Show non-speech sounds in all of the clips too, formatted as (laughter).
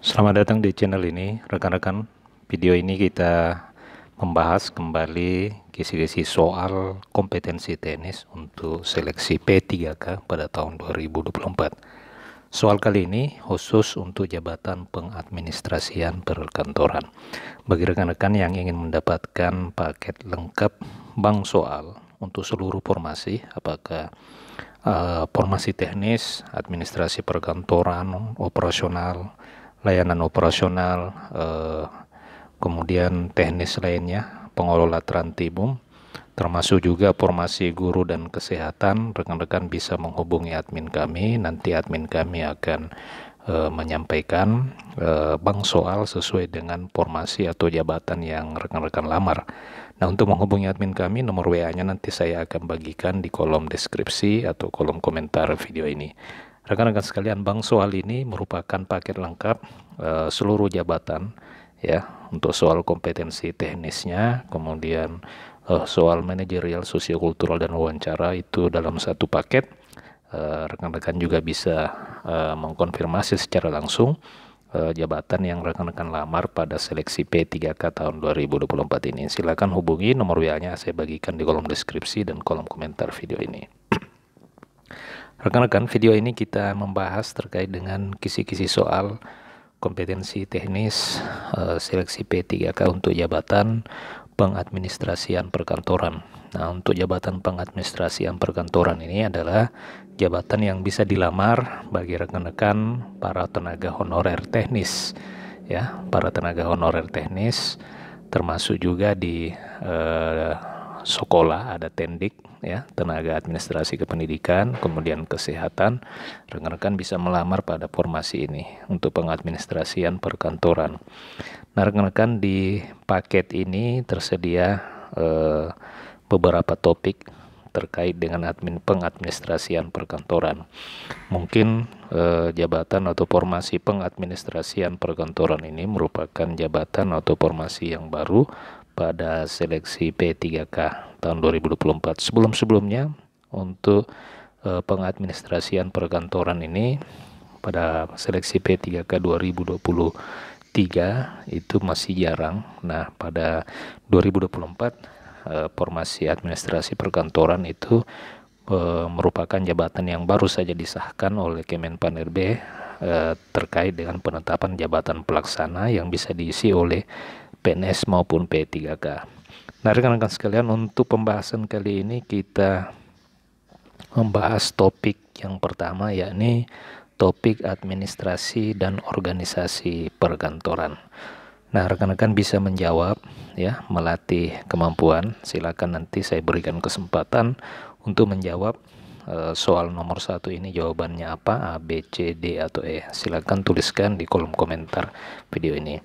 Selamat datang di channel ini, rekan-rekan. Video ini kita membahas kembali kisi-kisi soal kompetensi tenis untuk seleksi P3K pada tahun 2024. Soal kali ini khusus untuk jabatan pengadministrasian perkantoran. Bagi rekan-rekan yang ingin mendapatkan paket lengkap bank soal untuk seluruh formasi, apakah uh, formasi teknis, administrasi perkantoran, operasional, layanan operasional, eh, kemudian teknis lainnya, pengelola Trantibum, termasuk juga formasi guru dan kesehatan. Rekan-rekan bisa menghubungi admin kami, nanti admin kami akan eh, menyampaikan eh, bank soal sesuai dengan formasi atau jabatan yang rekan-rekan lamar. Nah, untuk menghubungi admin kami, nomor WA-nya nanti saya akan bagikan di kolom deskripsi atau kolom komentar video ini. Rekan-rekan sekalian, Bang Soal ini merupakan paket lengkap e, seluruh jabatan ya untuk soal kompetensi teknisnya, kemudian e, soal manajerial, sosiokultural dan wawancara itu dalam satu paket. Eh, rekan-rekan juga bisa uh, mengkonfirmasi secara langsung uh, jabatan yang rekan-rekan lamar pada seleksi P3K tahun 2024 ini. Silakan hubungi nomor WA-nya saya bagikan di kolom deskripsi dan kolom komentar video ini. Rekan-rekan, video ini kita membahas terkait dengan kisi-kisi soal kompetensi teknis eh, seleksi P3K untuk jabatan pengadministrasian perkantoran. Nah, untuk jabatan pengadministrasian perkantoran ini adalah jabatan yang bisa dilamar bagi rekan-rekan para tenaga honorer teknis ya, para tenaga honorer teknis termasuk juga di eh, sekolah, ada tendik ya, tenaga administrasi kependidikan, kemudian kesehatan. Rekan-rekan bisa melamar pada formasi ini untuk pengadministrasian perkantoran. Nah, rekan-rekan di paket ini tersedia eh, beberapa topik terkait dengan admin pengadministrasian perkantoran. Mungkin eh, jabatan atau formasi pengadministrasian perkantoran ini merupakan jabatan atau formasi yang baru pada seleksi P3K tahun 2024. Sebelum-sebelumnya untuk eh, pengadministrasian perkantoran ini pada seleksi P3K 2023 itu masih jarang. Nah, pada 2024 eh, formasi administrasi perkantoran itu eh, merupakan jabatan yang baru saja disahkan oleh Kemenpan RB terkait dengan penetapan jabatan pelaksana yang bisa diisi oleh PNS maupun P3K. Nah rekan-rekan sekalian untuk pembahasan kali ini kita membahas topik yang pertama yakni topik administrasi dan organisasi perkantoran. Nah rekan-rekan bisa menjawab ya melatih kemampuan silakan nanti saya berikan kesempatan untuk menjawab eh, soal nomor satu ini jawabannya apa A, B, C, D atau E Silakan tuliskan di kolom komentar video ini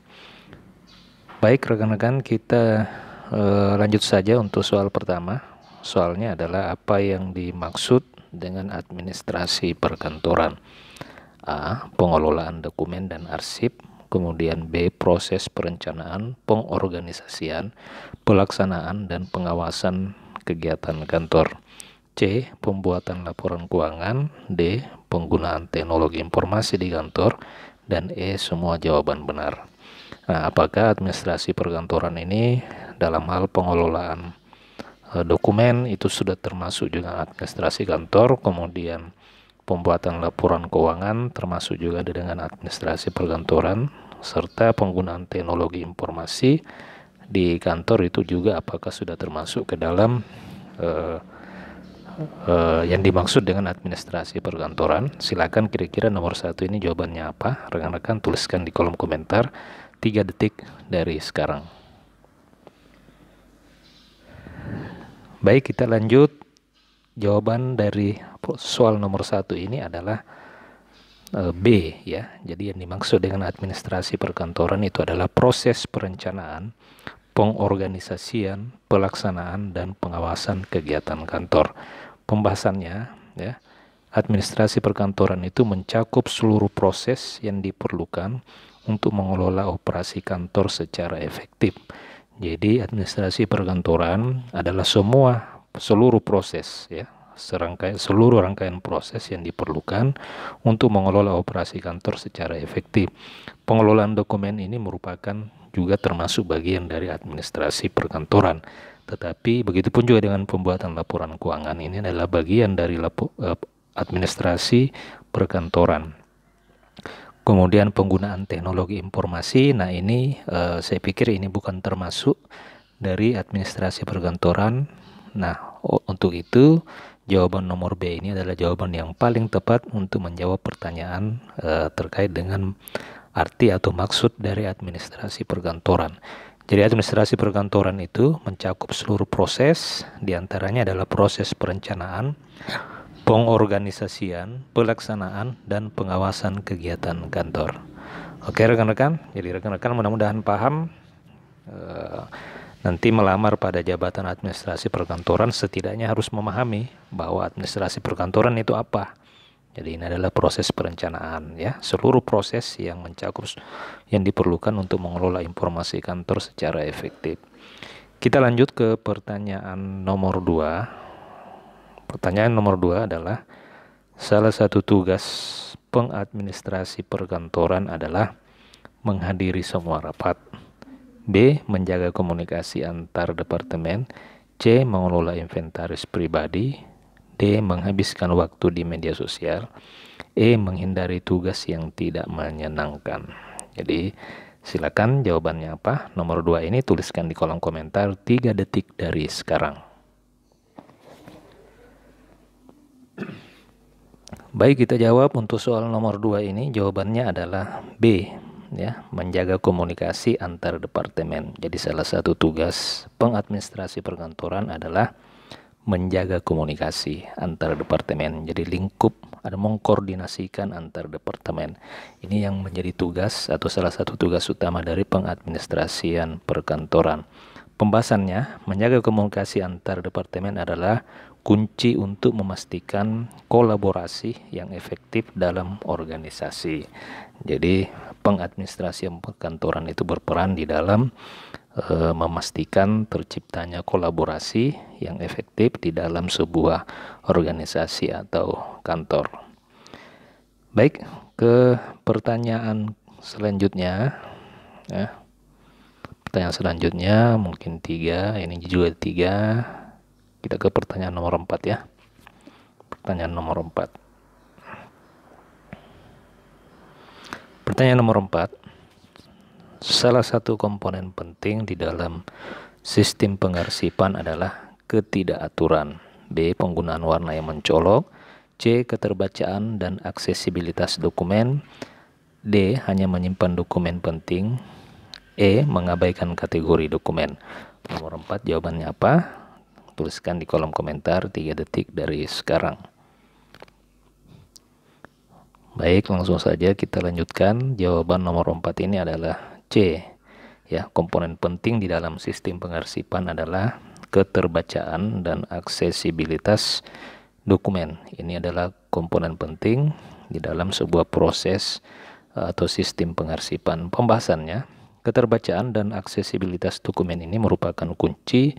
Baik rekan-rekan, kita e, lanjut saja untuk soal pertama. Soalnya adalah apa yang dimaksud dengan administrasi perkantoran. A. Pengelolaan dokumen dan arsip. Kemudian B. Proses perencanaan, pengorganisasian, pelaksanaan, dan pengawasan kegiatan kantor. C. Pembuatan laporan keuangan. D. Penggunaan teknologi informasi di kantor. Dan E. Semua jawaban benar. Nah, apakah administrasi perkantoran ini dalam hal pengelolaan e, dokumen itu sudah termasuk juga administrasi kantor, kemudian pembuatan laporan keuangan termasuk juga dengan administrasi perkantoran serta penggunaan teknologi informasi di kantor itu juga apakah sudah termasuk ke dalam e, e, yang dimaksud dengan administrasi perkantoran silakan kira-kira nomor satu ini jawabannya apa rekan-rekan tuliskan di kolom komentar 3 detik dari sekarang. Baik, kita lanjut. Jawaban dari soal nomor satu ini adalah eh, B ya. Jadi yang dimaksud dengan administrasi perkantoran itu adalah proses perencanaan, pengorganisasian, pelaksanaan dan pengawasan kegiatan kantor. Pembahasannya ya Administrasi perkantoran itu mencakup seluruh proses yang diperlukan untuk mengelola operasi kantor secara efektif. Jadi administrasi perkantoran adalah semua seluruh proses ya, serangkaian seluruh rangkaian proses yang diperlukan untuk mengelola operasi kantor secara efektif. Pengelolaan dokumen ini merupakan juga termasuk bagian dari administrasi perkantoran. Tetapi begitu pun juga dengan pembuatan laporan keuangan ini adalah bagian dari lapo, eh, administrasi perkantoran. Kemudian penggunaan teknologi informasi, nah ini eh, saya pikir ini bukan termasuk dari administrasi perkantoran. Nah untuk itu jawaban nomor B ini adalah jawaban yang paling tepat untuk menjawab pertanyaan eh, terkait dengan arti atau maksud dari administrasi perkantoran. Jadi administrasi perkantoran itu mencakup seluruh proses, diantaranya adalah proses perencanaan, pengorganisasian, pelaksanaan, dan pengawasan kegiatan kantor. Oke rekan-rekan, jadi rekan-rekan mudah-mudahan paham e, nanti melamar pada jabatan administrasi perkantoran setidaknya harus memahami bahwa administrasi perkantoran itu apa. Jadi ini adalah proses perencanaan ya, seluruh proses yang mencakup yang diperlukan untuk mengelola informasi kantor secara efektif. Kita lanjut ke pertanyaan nomor 2 Pertanyaan nomor dua adalah, salah satu tugas pengadministrasi perkantoran adalah menghadiri semua rapat. B. Menjaga komunikasi antar departemen. C. Mengelola inventaris pribadi. D. Menghabiskan waktu di media sosial. E. Menghindari tugas yang tidak menyenangkan. Jadi, silakan jawabannya apa? Nomor dua ini tuliskan di kolom komentar 3 detik dari sekarang. Baik, kita jawab untuk soal nomor dua ini jawabannya adalah B ya, menjaga komunikasi antar departemen. Jadi salah satu tugas pengadministrasi perkantoran adalah menjaga komunikasi antar departemen. Jadi lingkup ada mengkoordinasikan antar departemen. Ini yang menjadi tugas atau salah satu tugas utama dari pengadministrasian perkantoran. Pembahasannya menjaga komunikasi antar departemen adalah kunci untuk memastikan kolaborasi yang efektif dalam organisasi. Jadi pengadministrasian perkantoran itu berperan di dalam e, memastikan terciptanya kolaborasi yang efektif di dalam sebuah organisasi atau kantor. Baik, ke pertanyaan selanjutnya. Ya. Pertanyaan selanjutnya mungkin tiga, ini juga tiga. Kita ke pertanyaan nomor 4 ya. Pertanyaan nomor 4. Pertanyaan nomor 4. Salah satu komponen penting di dalam sistem pengarsipan adalah ketidakaturan. B. Penggunaan warna yang mencolok. C. Keterbacaan dan aksesibilitas dokumen. D. Hanya menyimpan dokumen penting. E. Mengabaikan kategori dokumen. Nomor 4 jawabannya apa? tuliskan di kolom komentar 3 detik dari sekarang. Baik, langsung saja kita lanjutkan. Jawaban nomor 4 ini adalah C. Ya, komponen penting di dalam sistem pengarsipan adalah keterbacaan dan aksesibilitas dokumen. Ini adalah komponen penting di dalam sebuah proses eh, atau sistem pengarsipan. Pembahasannya, keterbacaan dan aksesibilitas dokumen ini merupakan kunci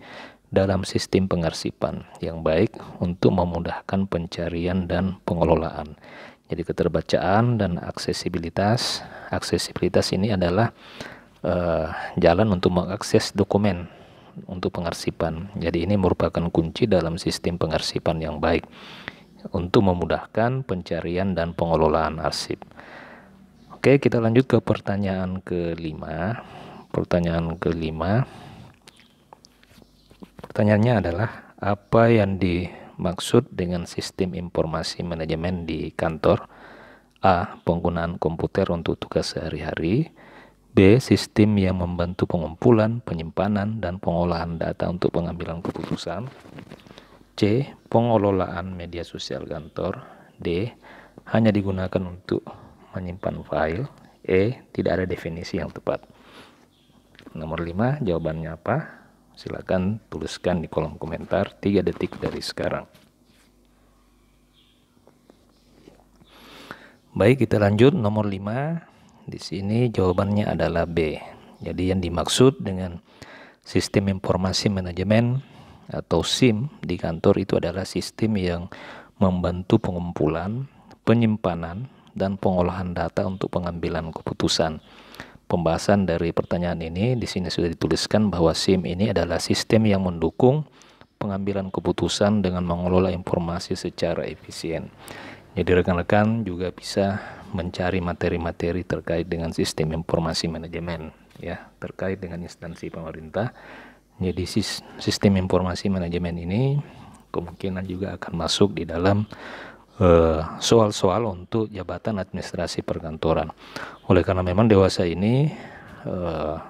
dalam sistem pengarsipan yang baik untuk memudahkan pencarian dan pengelolaan. Jadi keterbacaan dan aksesibilitas. Aksesibilitas ini adalah uh, jalan untuk mengakses dokumen untuk pengarsipan. Jadi ini merupakan kunci dalam sistem pengarsipan yang baik untuk memudahkan pencarian dan pengelolaan arsip. Oke, kita lanjut ke pertanyaan kelima. Pertanyaan kelima, Pertanyaannya adalah apa yang dimaksud dengan sistem informasi manajemen di kantor? A. Penggunaan komputer untuk tugas sehari-hari. B. Sistem yang membantu pengumpulan, penyimpanan, dan pengolahan data untuk pengambilan keputusan. C. Pengelolaan media sosial kantor. D. Hanya digunakan untuk menyimpan file. E. Tidak ada definisi yang tepat. Nomor 5, jawabannya apa? Silakan tuliskan di kolom komentar 3 detik dari sekarang. Baik, kita lanjut nomor 5. Di sini jawabannya adalah B. Jadi yang dimaksud dengan sistem informasi manajemen atau SIM di kantor itu adalah sistem yang membantu pengumpulan, penyimpanan, dan pengolahan data untuk pengambilan keputusan pembahasan dari pertanyaan ini di sini sudah dituliskan bahwa SIM ini adalah sistem yang mendukung pengambilan keputusan dengan mengelola informasi secara efisien. Jadi rekan-rekan juga bisa mencari materi-materi terkait dengan sistem informasi manajemen ya, terkait dengan instansi pemerintah. Jadi sistem informasi manajemen ini kemungkinan juga akan masuk di dalam Eh, soal-soal uh, untuk jabatan administrasi perkantoran. Oleh karena memang dewasa ini uh,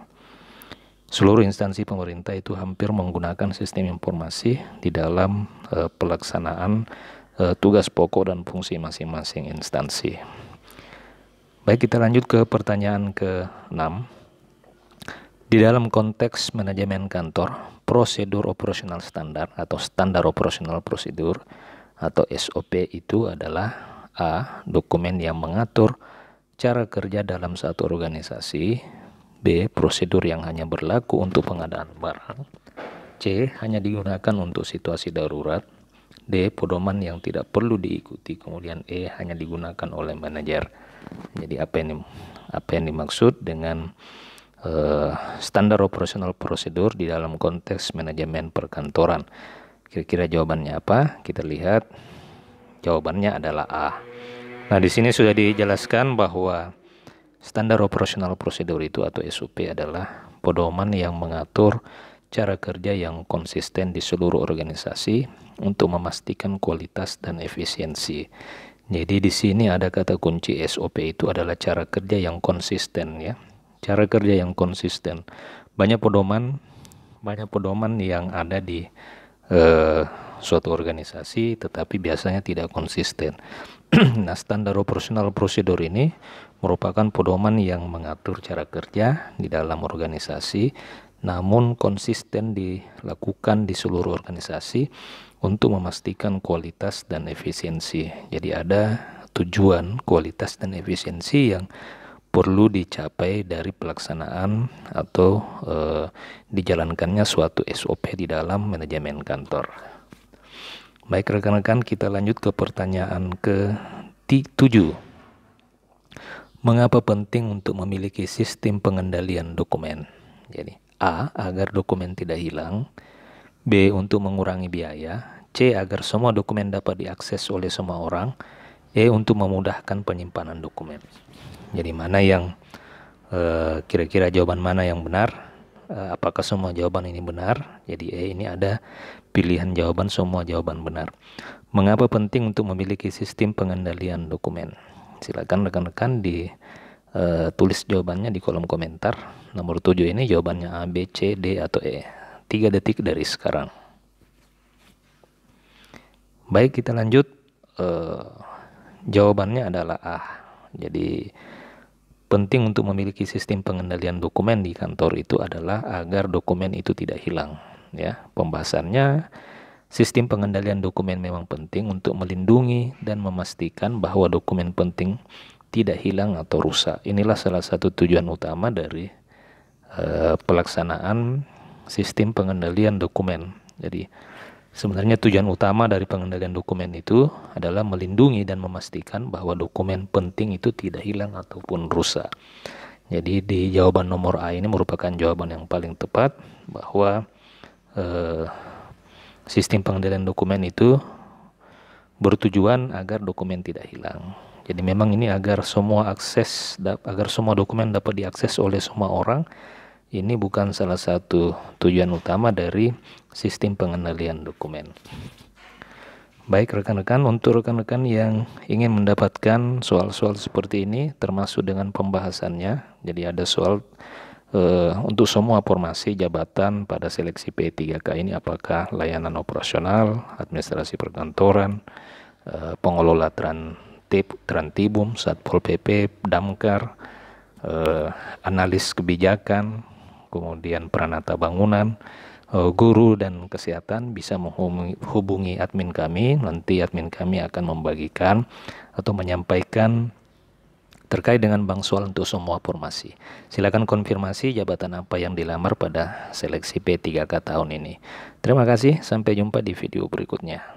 seluruh instansi pemerintah itu hampir menggunakan sistem informasi di dalam uh, pelaksanaan uh, tugas pokok dan fungsi masing-masing instansi. Baik, kita lanjut ke pertanyaan ke-6. Di dalam konteks manajemen kantor, prosedur operasional standar atau standar operasional prosedur atau SOP itu adalah A. Dokumen yang mengatur cara kerja dalam satu organisasi B. Prosedur yang hanya berlaku untuk pengadaan barang C. Hanya digunakan untuk situasi darurat D. Pedoman yang tidak perlu diikuti Kemudian E. Hanya digunakan oleh manajer Jadi apa yang, apa yang dimaksud dengan eh, standar operasional prosedur di dalam konteks manajemen perkantoran Kira-kira jawabannya apa? Kita lihat. Jawabannya adalah A. Nah, di sini sudah dijelaskan bahwa standar operasional prosedur itu atau SOP adalah pedoman yang mengatur cara kerja yang konsisten di seluruh organisasi untuk memastikan kualitas dan efisiensi. Jadi di sini ada kata kunci SOP itu adalah cara kerja yang konsisten ya. Cara kerja yang konsisten. Banyak pedoman banyak pedoman yang ada di eh, suatu organisasi tetapi biasanya tidak konsisten. (clears throat) nah, standar operasional prosedur ini merupakan pedoman yang mengatur cara kerja di dalam organisasi namun konsisten dilakukan di seluruh organisasi untuk memastikan kualitas dan efisiensi. Jadi ada tujuan kualitas dan efisiensi yang perlu dicapai dari pelaksanaan atau e, dijalankannya suatu SOP di dalam manajemen kantor. Baik rekan-rekan, kita lanjut ke pertanyaan ke 7. Mengapa penting untuk memiliki sistem pengendalian dokumen? Jadi A agar dokumen tidak hilang, B untuk mengurangi biaya, C agar semua dokumen dapat diakses oleh semua orang, E untuk memudahkan penyimpanan dokumen. Jadi mana yang kira eh, kira-kira jawaban mana yang benar? Uh, apakah semua jawaban ini benar? Jadi E ini ada pilihan jawaban semua jawaban benar. Mengapa penting untuk memiliki sistem pengendalian dokumen? Silakan rekan-rekan di uh, tulis jawabannya di kolom komentar. Nomor 7 ini jawabannya A, B, C, D atau E. 3 detik dari sekarang. Baik, kita lanjut. Uh, jawabannya adalah A. Jadi Penting untuk memiliki sistem pengendalian dokumen di kantor itu adalah agar dokumen itu tidak hilang. Ya, pembahasannya sistem pengendalian dokumen memang penting untuk melindungi dan memastikan bahwa dokumen penting tidak hilang atau rusak. Inilah salah satu tujuan utama dari uh, pelaksanaan sistem pengendalian dokumen. Jadi, Sebenarnya tujuan utama dari pengendalian dokumen itu adalah melindungi dan memastikan bahwa dokumen penting itu tidak hilang ataupun rusak. Jadi di jawaban nomor A ini merupakan jawaban yang paling tepat bahwa eh, sistem pengendalian dokumen itu bertujuan agar dokumen tidak hilang. Jadi memang ini agar semua akses agar semua dokumen dapat diakses oleh semua orang ini bukan salah satu tujuan utama dari sistem pengendalian dokumen. Baik rekan-rekan, untuk rekan-rekan yang ingin mendapatkan soal-soal seperti ini, termasuk dengan pembahasannya, jadi ada soal e, untuk semua formasi jabatan pada seleksi P3K ini, apakah layanan operasional, administrasi perkantoran, e, pengelola trantip, trantibum, satpol pp, damkar, eh, analis kebijakan, kemudian peranata bangunan, eh, guru dan kesehatan bisa menghubungi admin kami. Nanti admin kami akan membagikan atau menyampaikan terkait dengan Bang Soal untuk semua formasi. Silakan konfirmasi jabatan apa yang dilamar pada seleksi P3K tahun ini. Terima kasih, sampai jumpa di video berikutnya.